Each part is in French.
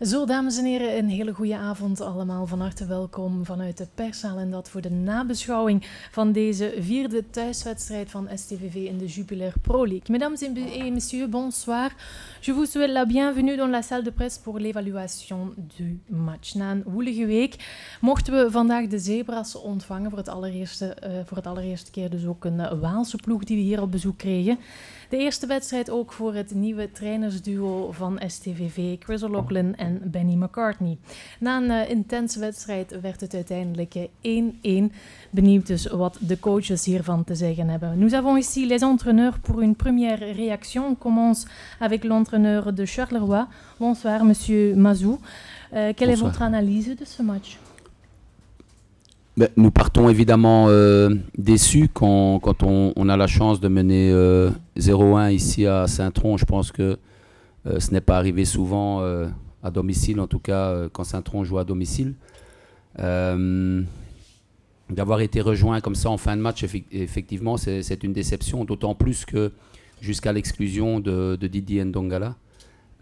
Zo, dames en heren, een hele goede avond allemaal. Van harte welkom vanuit de perszaal en dat voor de nabeschouwing van deze vierde thuiswedstrijd van STVV in de Jupiler Pro League. Mesdames et eh, messieurs, bonsoir. Je vous souhaite la bienvenue dans la salle de presse pour l'évaluation du match. Na een woelige week mochten we vandaag de Zebras ontvangen voor het allereerste, eh, voor het allereerste keer. Dus ook een eh, Waalse ploeg die we hier op bezoek kregen. De eerste wedstrijd ook voor het nieuwe trainersduo van STVV, Chris O'Loughlin Benny McCartney. Na une uh, intense wedstrijd werd het uiteindelijk 1-1. Eh, Benieuwd dus wat de coaches hiervan te zeggen hebben. Nous avons ici les entraîneurs pour une première réaction. On commence avec l'entraîneur de Charleroi. Bonsoir, monsieur Mazou. Euh, quelle est votre analyse de ce match ben, Nous partons évidemment euh, déçus quand, quand on, on, a la chance de mener 0-1 euh, ici à Saint-Tron. Je pense que ce n'est pas arrivé souvent à domicile, en tout cas euh, quand Saint-Tron joue à domicile. Euh, d'avoir été rejoint comme ça en fin de match, effectivement, c'est une déception, d'autant plus que jusqu'à l'exclusion de, Didier Ndongala,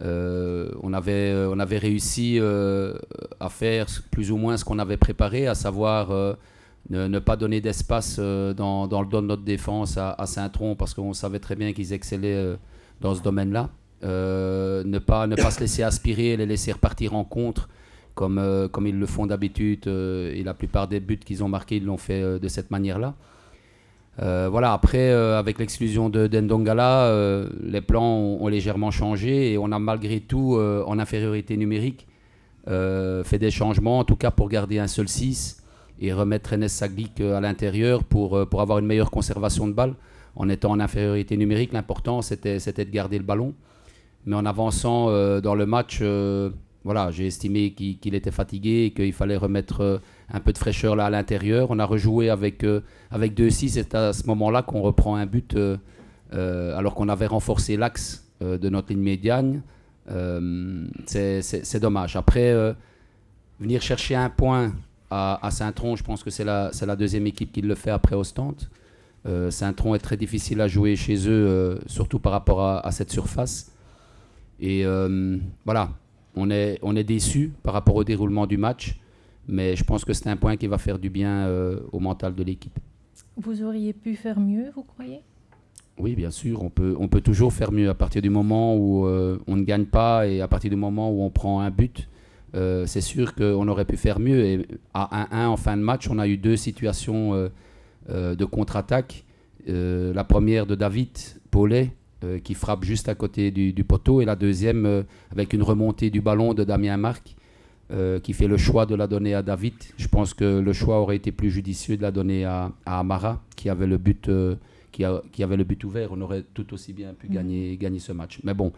euh, on, avait, on avait réussi à faire plus ou moins ce qu'on avait préparé, à savoir ne, pas donner d'espace dans, le don de notre défense à, à Saint-Tron, parce qu'on savait très bien qu'ils excellaient dans ce domaine-là. Euh, ne, pas, ne pas se laisser aspirer, les laisser repartir en contre, comme, euh, comme ils le font d'habitude. Euh, et la plupart des buts qu'ils ont marqués, ils l'ont fait de cette manière-là. voilà, après, avec l'exclusion de Dendongala, les plans ont, légèrement changé et on a malgré tout, en infériorité numérique, fait des changements, en tout cas pour garder un seul 6 et remettre Enes Saglik à l'intérieur pour, pour avoir une meilleure conservation de balles En étant en infériorité numérique, l'important c'était de garder le ballon mais en avançant euh, dans le match, euh, voilà, j'ai estimé qu'il était fatigué et qu'il fallait remettre euh, un peu de fraîcheur là à l'intérieur. On a rejoué avec, avec 2-6, c'est à ce moment-là qu'on reprend un but alors qu'on avait renforcé l'axe de notre ligne médiane. c'est dommage. Après, venir chercher un point à, Saint-Tron, je pense que c'est la, deuxième équipe qui le fait après Ostente. Saint-Tron est très difficile à jouer chez eux, surtout par rapport à cette surface. Et euh, voilà, on est, on est déçu par rapport au déroulement du match, mais je pense que c'est un point qui va faire du bien euh, au mental de l'équipe. Vous auriez pu faire mieux, vous croyez Oui, bien sûr, on peut, on peut toujours faire mieux à partir du moment où euh, on ne gagne pas et à partir du moment où on prend un but. c'est sûr qu'on aurait pu faire mieux. Et à 1-1 en fin de match, on a eu deux situations de contre-attaque. la première de David Paulet, euh, qui frappe juste à côté du, poteau, et la deuxième euh, avec une remontée du ballon de Damien Marc, euh, qui fait le choix de la donner à David. Je pense que le choix aurait été plus judicieux de la donner à, Amara, qui avait le but. Qui, avait le but ouvert, on aurait tout aussi bien pu mm. gagner, gagner ce match. Mais bon,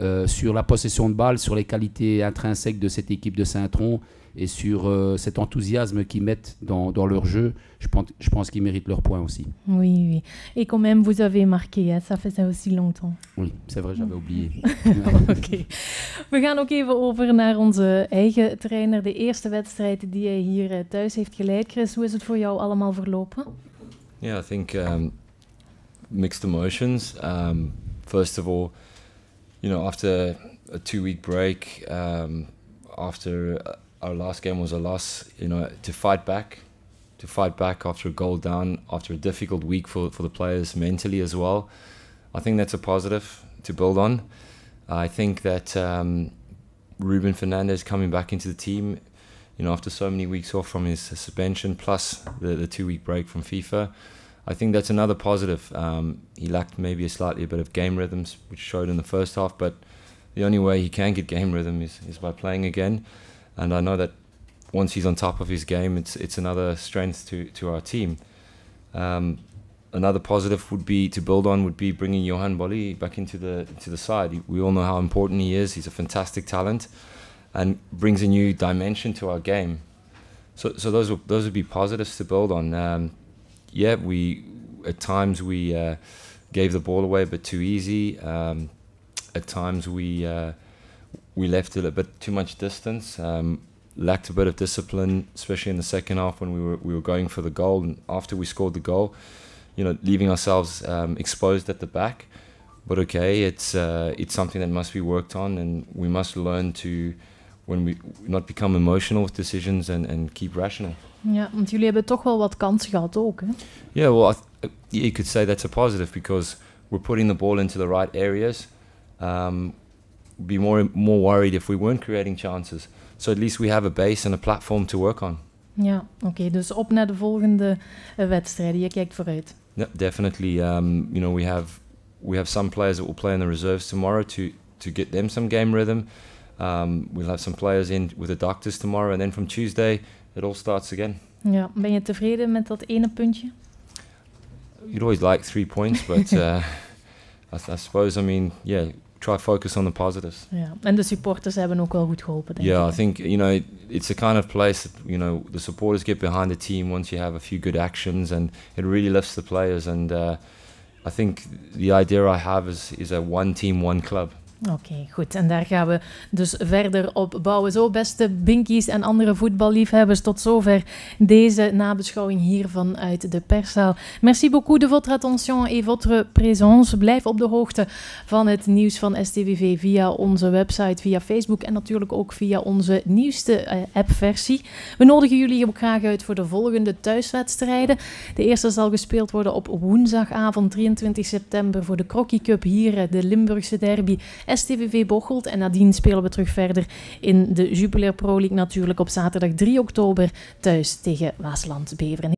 euh, sur la possession de balles, sur les qualités intrinsèques de cette équipe de Saint-Tron et sur euh, cet enthousiasme qu'ils mettent dans, leur jeu, je pense, qu'ils méritent leur point aussi. Oui, oui. Et quand même, vous avez marqué, hein, ça faisait aussi longtemps. Oui, c'est vrai, j'avais oublié. Ok. We gaan ook even over naar onze eigen trainer. De eerste wedstrijd die hij hier eh, thuis heeft geleid. Chris, hoe is het voor jou allemaal verlopen? Yeah, I think um, ehm, mixed emotions. Um, first of all, you know, after a two week break, um, after uh, our last game was a loss, you know, to fight back, to fight back after a goal down, after a difficult week for, for the players mentally as well, I think that's a positive to build on. I think that um, Ruben Fernandez coming back into the team, you know, after so many weeks off from his suspension, plus the, the two week break from FIFA. I think that's another positive. Um, he lacked maybe a slightly a bit of game rhythms, which showed in the first half. But the only way he can get game rhythm is, is by playing again. And I know that once he's on top of his game, it's it's another strength to to our team. Um, another positive would be to build on would be bringing Johan Bolli back into the to the side. We all know how important he is. He's a fantastic talent, and brings a new dimension to our game. So so those would, those would be positives to build on. Um, yeah, we at times we uh, gave the ball away, but too easy. Um, at times we uh, we left it a bit too much distance. Um, lacked a bit of discipline, especially in the second half when we were we were going for the goal. And after we scored the goal, you know, leaving ourselves um, exposed at the back. But okay, it's uh, it's something that must be worked on, and we must learn to when we not become emotional with decisions and, and keep rational. Yeah, want jullie hebben toch wel wat kans gehad ook, hè? Yeah, well, I th you could say that's a positive because we're putting the ball into the right areas. Um, be more more worried if we weren't creating chances. So at least we have a base and a platform to work on. Ja, oké. Okay, dus op naar de volgende eh, wedstrijden. Je kijkt vooruit. Yeah, definitely. Um, you know, we have we have some players that will play in the reserves tomorrow to to get them some game rhythm. Um, we'll have some players in with the doctors tomorrow, and then from Tuesday it all starts again. Ja, ben je tevreden met dat ene puntje? You'd always like three points, but uh, I, I, suppose I mean yeah, try focus on the positives. Ja, en de supporters hebben ook wel goed geholpen. Denk yeah, ik. I think you know it's a kind of place that you know the supporters get behind the team once you have a few good actions, and it really lifts the players and. Uh, I think the idea I have is is a one team, one club. Oké, goed. En daar gaan we dus verder op bouwen. Zo, beste Binkies en andere voetballiefhebbers, tot zover deze nabeschouwing hier vanuit de perszaal. Merci beaucoup de votre attention et votre présence. Blijf op de hoogte van het nieuws van STVV via onze website, via Facebook en natuurlijk ook via onze nieuwste eh, appversie. We nodigen jullie ook graag uit voor de volgende thuiswedstrijden. De eerste zal gespeeld worden op woensdagavond 23 september voor de Crocky Cup hier, eh, de Limburgse derby. STVV Bocholt. En nadien spelen we terug verder in de Jupiler Pro League natuurlijk op zaterdag 3 oktober thuis tegen Waasland Beveren.